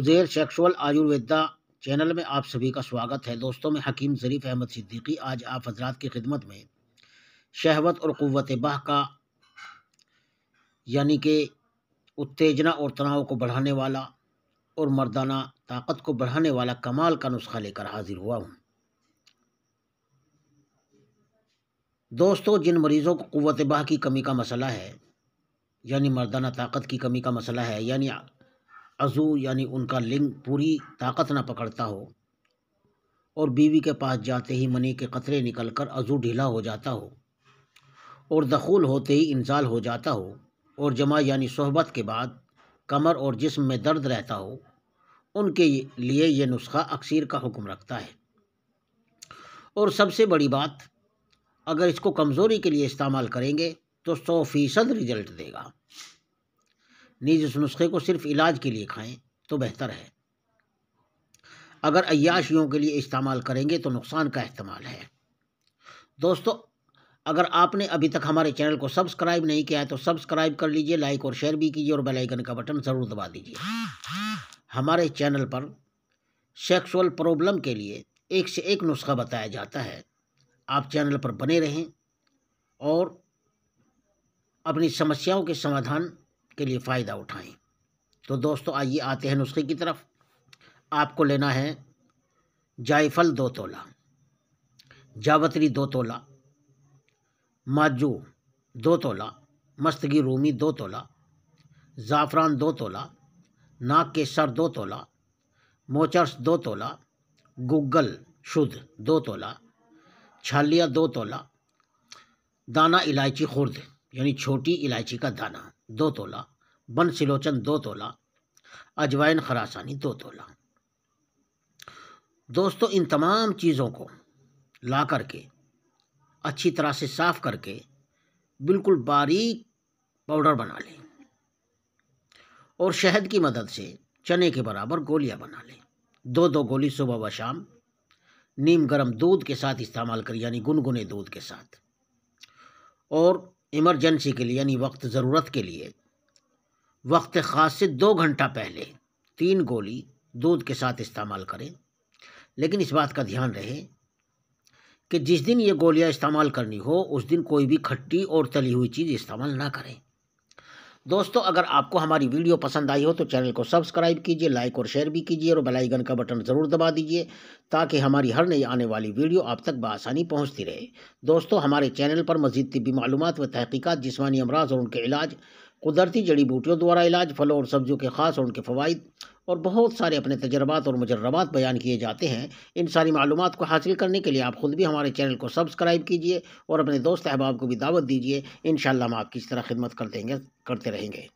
उजेर sexual Ayurveda channel में आप सभी का स्वागत है दोस्तों मैं हकीम ज़रीफ़ अहमद सिद्दीकी आज आप हजरात की खिदमत में शहवत और क़वत बाह का यानी कि उत्तेजना और तनाव को बढ़ाने वाला और मर्दाना ताकत को बढ़ाने वाला कमाल का नुस्खा लेकर हाजिर हुआ हूँ दोस्तों जिन मरीज़ों को क़वत बाह की कमी का मसला है यानी मर्दाना ताकत की कमी का मसला है यानी अज़ू यानी उनका लिंग पूरी ताकत ना पकड़ता हो और बीवी के पास जाते ही मनी के कतरे निकलकर अज़ू ढीला हो जाता हो और दखूल होते ही इंजाल हो जाता हो और जमा यानी सोहबत के बाद कमर और जिस्म में दर्द रहता हो उनके लिए यह नुस्खा अक्सर का हुक्म रखता है और सबसे बड़ी बात अगर इसको कमज़ोरी के लिए इस्तेमाल करेंगे तो सौ फ़ीसद रिजल्ट देगा नीज इस नुस्खे को सिर्फ इलाज के लिए खाएं तो बेहतर है अगर अयाशियों के लिए इस्तेमाल करेंगे तो नुकसान का इस्तेमाल है दोस्तों अगर आपने अभी तक हमारे चैनल को सब्सक्राइब नहीं किया है तो सब्सक्राइब कर लीजिए लाइक और शेयर भी कीजिए और बेल आइकन का बटन ज़रूर दबा दीजिए हमारे चैनल पर सेक्सुअल प्रॉब्लम के लिए एक से एक नुस्खा बताया जाता है आप चैनल पर बने रहें और अपनी समस्याओं के समाधान के लिए फ़ायदा उठाएं तो दोस्तों आइए आते हैं नुस्खे की तरफ आपको लेना है जायफल दो तोला जावत्री दो तोला माजू दो तोला मस्तगी रूमी दो तोला ज़ाफ़रान दो तोला नाक के सर दो तोला मोचर्स दो तोला गुग्गल शुद्ध दो तोला छालिया दो तोला दाना इलायची खुर्द यानी छोटी इलायची का दाना दो तोला बन सिलोचन दो तोला अजवाइन खरासानी दो तोला दोस्तों इन तमाम चीज़ों को ला करके अच्छी तरह से साफ करके बिल्कुल बारीक पाउडर बना लें और शहद की मदद से चने के बराबर गोलियां बना लें दो दो गोली सुबह व शाम नीम गर्म दूध के साथ इस्तेमाल करें यानी गुनगुने दूध के साथ और इमरजेंसी के लिए यानी वक्त ज़रूरत के लिए वक्त ख़ास से दो घंटा पहले तीन गोली दूध के साथ इस्तेमाल करें लेकिन इस बात का ध्यान रहे कि जिस दिन ये गोलियां इस्तेमाल करनी हो उस दिन कोई भी खट्टी और तली हुई चीज़ इस्तेमाल ना करें दोस्तों अगर आपको हमारी वीडियो पसंद आई हो तो चैनल को सब्सक्राइब कीजिए लाइक और शेयर भी कीजिए और बेल आइकन का बटन ज़रूर दबा दीजिए ताकि हमारी हर नई आने वाली वीडियो आप तक बसानी पहुँचती रहे दोस्तों हमारे चैनल पर मजीद तबी मालूम व तहकीक़त जिसमानी अमराज और उनके इलाज कुदरती जड़ी बूटियों द्वारा इलाज फलों और सब्जियों के खास और उनके फ़वाद और बहुत सारे अपने तजर्बात और मुजर्रबात बयान किए जाते हैं इन सारी मालूम को हासिल करने के लिए आप खुद भी हमारे चैनल को सब्सक्राइब कीजिए और अपने दोस्त अहबाब को भी दावत दीजिए इन हम आपकी इस तरह खिदमत कर देंगे करते रहेंगे